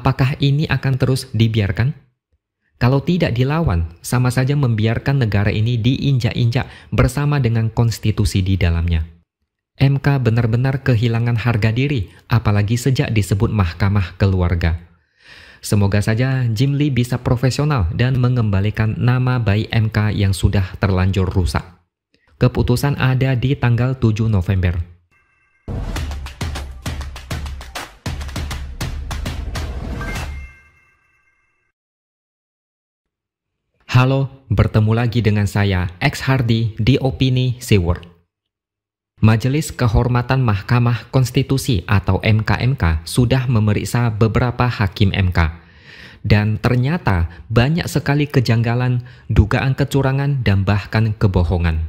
Apakah ini akan terus dibiarkan? Kalau tidak dilawan, sama saja membiarkan negara ini diinjak-injak bersama dengan konstitusi di dalamnya. MK benar-benar kehilangan harga diri, apalagi sejak disebut Mahkamah Keluarga. Semoga saja Jim Lee bisa profesional dan mengembalikan nama baik MK yang sudah terlanjur rusak. Keputusan ada di tanggal 7 November. Halo, bertemu lagi dengan saya, X Hardy, di Opini Seward. Majelis Kehormatan Mahkamah Konstitusi atau MKMK sudah memeriksa beberapa hakim MK. Dan ternyata banyak sekali kejanggalan, dugaan kecurangan, dan bahkan kebohongan.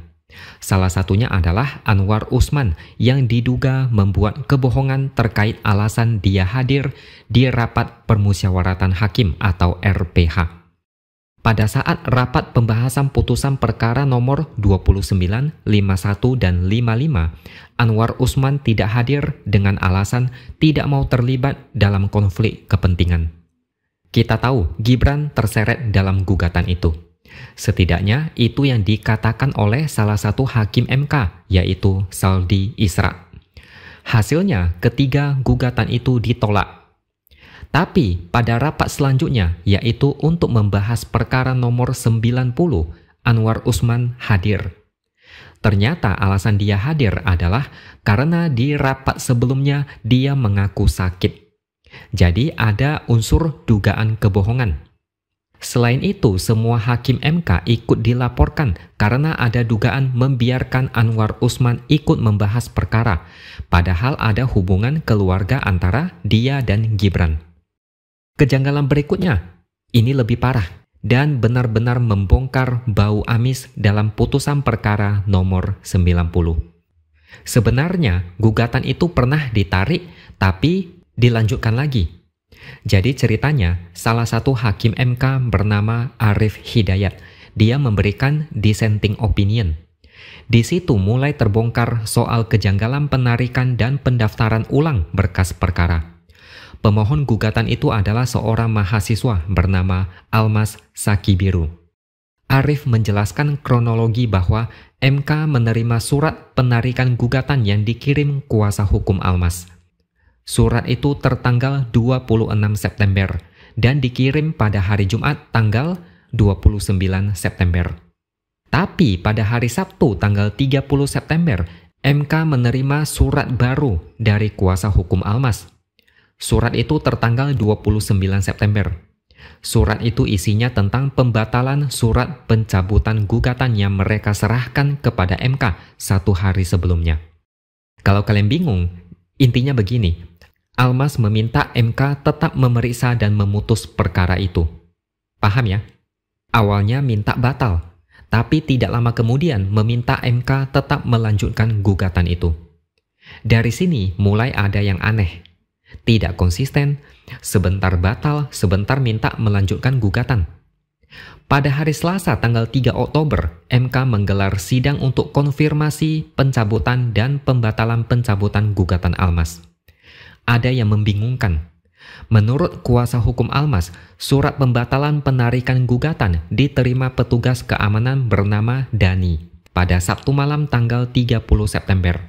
Salah satunya adalah Anwar Usman yang diduga membuat kebohongan terkait alasan dia hadir di rapat permusyawaratan hakim atau RPH pada saat rapat pembahasan putusan perkara nomor 29, 51, dan 55, Anwar Usman tidak hadir dengan alasan tidak mau terlibat dalam konflik kepentingan. Kita tahu Gibran terseret dalam gugatan itu. Setidaknya itu yang dikatakan oleh salah satu hakim MK, yaitu Saldi Isra. Hasilnya, ketiga gugatan itu ditolak tapi pada rapat selanjutnya, yaitu untuk membahas perkara nomor 90, Anwar Usman hadir. Ternyata alasan dia hadir adalah karena di rapat sebelumnya dia mengaku sakit. Jadi ada unsur dugaan kebohongan. Selain itu, semua hakim MK ikut dilaporkan karena ada dugaan membiarkan Anwar Usman ikut membahas perkara, padahal ada hubungan keluarga antara dia dan Gibran. Kejanggalan berikutnya, ini lebih parah dan benar-benar membongkar bau amis dalam putusan perkara nomor 90. Sebenarnya gugatan itu pernah ditarik tapi dilanjutkan lagi jadi ceritanya, salah satu hakim MK bernama Arif Hidayat, dia memberikan dissenting opinion. Di situ mulai terbongkar soal kejanggalan penarikan dan pendaftaran ulang berkas perkara. Pemohon gugatan itu adalah seorang mahasiswa bernama Almas Saki biru. Arif menjelaskan kronologi bahwa MK menerima surat penarikan gugatan yang dikirim kuasa hukum Almas. Surat itu tertanggal 26 September dan dikirim pada hari Jumat tanggal 29 September. Tapi pada hari Sabtu tanggal 30 September, MK menerima surat baru dari kuasa hukum Almas Surat itu tertanggal 29 September. Surat itu isinya tentang pembatalan surat pencabutan gugatan yang mereka serahkan kepada MK satu hari sebelumnya. Kalau kalian bingung, intinya begini. Almas meminta MK tetap memeriksa dan memutus perkara itu. Paham ya? Awalnya minta batal, tapi tidak lama kemudian meminta MK tetap melanjutkan gugatan itu. Dari sini mulai ada yang aneh tidak konsisten, sebentar batal, sebentar minta melanjutkan gugatan. Pada hari Selasa tanggal 3 Oktober, MK menggelar sidang untuk konfirmasi pencabutan dan pembatalan pencabutan gugatan Almas. Ada yang membingungkan. Menurut kuasa hukum Almas, surat pembatalan penarikan gugatan diterima petugas keamanan bernama Dani pada Sabtu malam tanggal 30 September.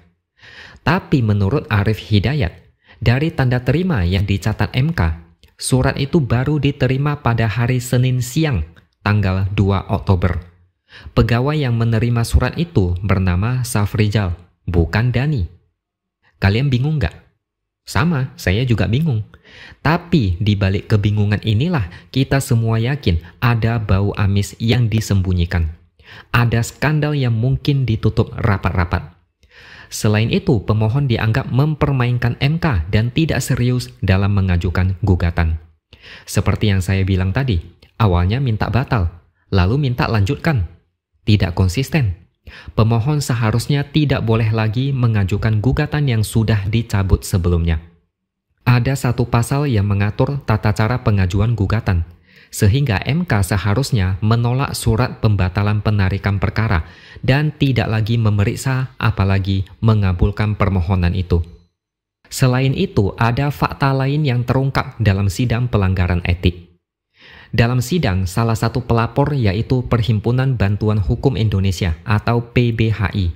Tapi menurut Arif Hidayat, dari tanda terima yang dicatat MK, surat itu baru diterima pada hari Senin siang, tanggal 2 Oktober. Pegawai yang menerima surat itu bernama Safrijal, bukan Dani. Kalian bingung nggak? Sama, saya juga bingung. Tapi di balik kebingungan inilah kita semua yakin ada bau amis yang disembunyikan. Ada skandal yang mungkin ditutup rapat-rapat. Selain itu, pemohon dianggap mempermainkan MK dan tidak serius dalam mengajukan gugatan. Seperti yang saya bilang tadi, awalnya minta batal, lalu minta lanjutkan. Tidak konsisten. Pemohon seharusnya tidak boleh lagi mengajukan gugatan yang sudah dicabut sebelumnya. Ada satu pasal yang mengatur tata cara pengajuan gugatan – sehingga MK seharusnya menolak surat pembatalan penarikan perkara dan tidak lagi memeriksa apalagi mengabulkan permohonan itu. Selain itu, ada fakta lain yang terungkap dalam sidang pelanggaran etik. Dalam sidang, salah satu pelapor yaitu Perhimpunan Bantuan Hukum Indonesia atau PBHI.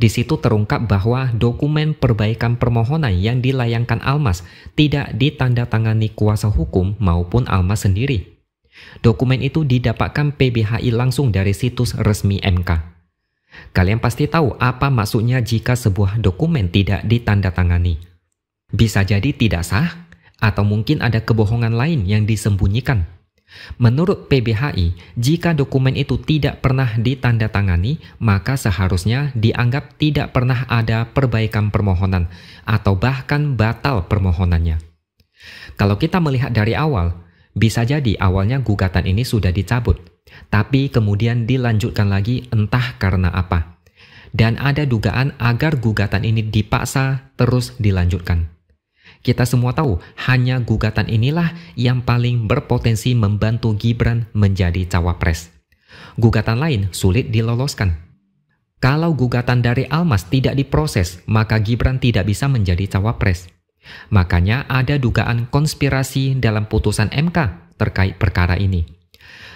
Di situ terungkap bahwa dokumen perbaikan permohonan yang dilayangkan Almas tidak ditandatangani kuasa hukum maupun Almas sendiri. Dokumen itu didapatkan PBHI langsung dari situs resmi MK. Kalian pasti tahu apa maksudnya jika sebuah dokumen tidak ditandatangani. Bisa jadi tidak sah, atau mungkin ada kebohongan lain yang disembunyikan. Menurut PBHI, jika dokumen itu tidak pernah ditandatangani, maka seharusnya dianggap tidak pernah ada perbaikan permohonan atau bahkan batal permohonannya. Kalau kita melihat dari awal, bisa jadi awalnya gugatan ini sudah dicabut, tapi kemudian dilanjutkan lagi entah karena apa. Dan ada dugaan agar gugatan ini dipaksa terus dilanjutkan. Kita semua tahu, hanya gugatan inilah yang paling berpotensi membantu Gibran menjadi cawapres. Gugatan lain sulit diloloskan. Kalau gugatan dari Almas tidak diproses, maka Gibran tidak bisa menjadi cawapres. Makanya ada dugaan konspirasi dalam putusan MK terkait perkara ini.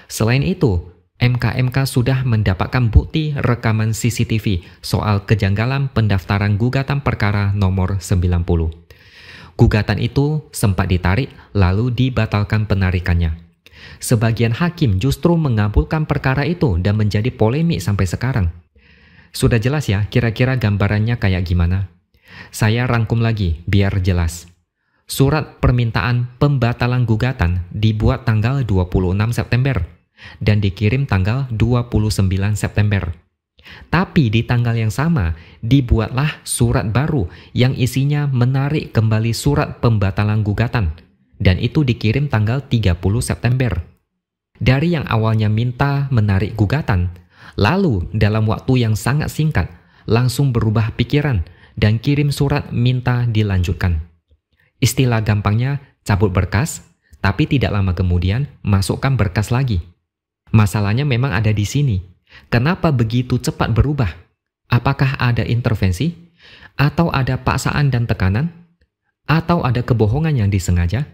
Selain itu, MKMK sudah mendapatkan bukti rekaman CCTV soal kejanggalan pendaftaran gugatan perkara nomor 90. Gugatan itu sempat ditarik lalu dibatalkan penarikannya. Sebagian hakim justru mengabulkan perkara itu dan menjadi polemik sampai sekarang. Sudah jelas ya kira-kira gambarannya kayak gimana? Saya rangkum lagi biar jelas. Surat permintaan pembatalan gugatan dibuat tanggal 26 September dan dikirim tanggal 29 September. Tapi di tanggal yang sama dibuatlah surat baru yang isinya menarik kembali surat pembatalan gugatan dan itu dikirim tanggal 30 September. Dari yang awalnya minta menarik gugatan, lalu dalam waktu yang sangat singkat langsung berubah pikiran dan kirim surat minta dilanjutkan. Istilah gampangnya cabut berkas, tapi tidak lama kemudian masukkan berkas lagi. Masalahnya memang ada di sini. Kenapa begitu cepat berubah? Apakah ada intervensi? Atau ada paksaan dan tekanan? Atau ada kebohongan yang disengaja?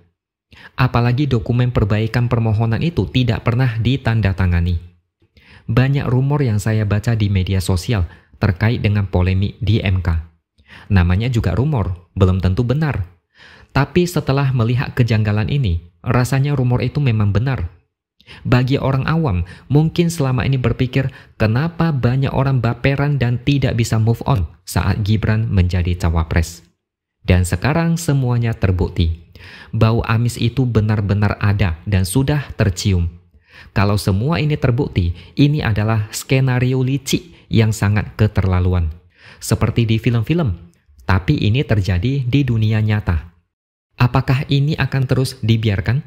Apalagi dokumen perbaikan permohonan itu tidak pernah ditandatangani banyak rumor yang saya baca di media sosial terkait dengan polemik di MK. Namanya juga rumor, belum tentu benar. Tapi setelah melihat kejanggalan ini, rasanya rumor itu memang benar. Bagi orang awam, mungkin selama ini berpikir kenapa banyak orang baperan dan tidak bisa move on saat Gibran menjadi cawapres. Dan sekarang semuanya terbukti. Bau amis itu benar-benar ada dan sudah tercium. Kalau semua ini terbukti, ini adalah skenario licik yang sangat keterlaluan seperti di film-film, tapi ini terjadi di dunia nyata. Apakah ini akan terus dibiarkan?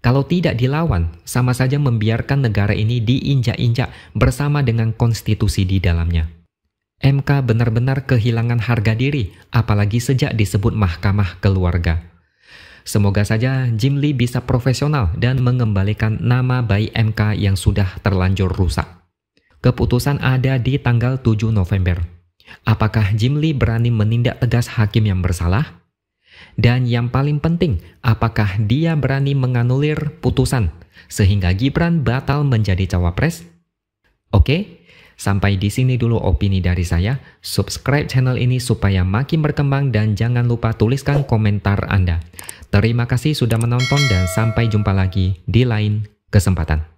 Kalau tidak dilawan, sama saja membiarkan negara ini diinjak-injak bersama dengan konstitusi di dalamnya. MK benar-benar kehilangan harga diri, apalagi sejak disebut Mahkamah Keluarga. Semoga saja Jim Lee bisa profesional dan mengembalikan nama baik MK yang sudah terlanjur rusak. Keputusan ada di tanggal 7 November. Apakah Jimli berani menindak tegas hakim yang bersalah? Dan yang paling penting, apakah dia berani menganulir putusan sehingga Gibran batal menjadi cawapres? Oke, sampai di sini dulu opini dari saya. Subscribe channel ini supaya makin berkembang dan jangan lupa tuliskan komentar Anda. Terima kasih sudah menonton dan sampai jumpa lagi di lain kesempatan.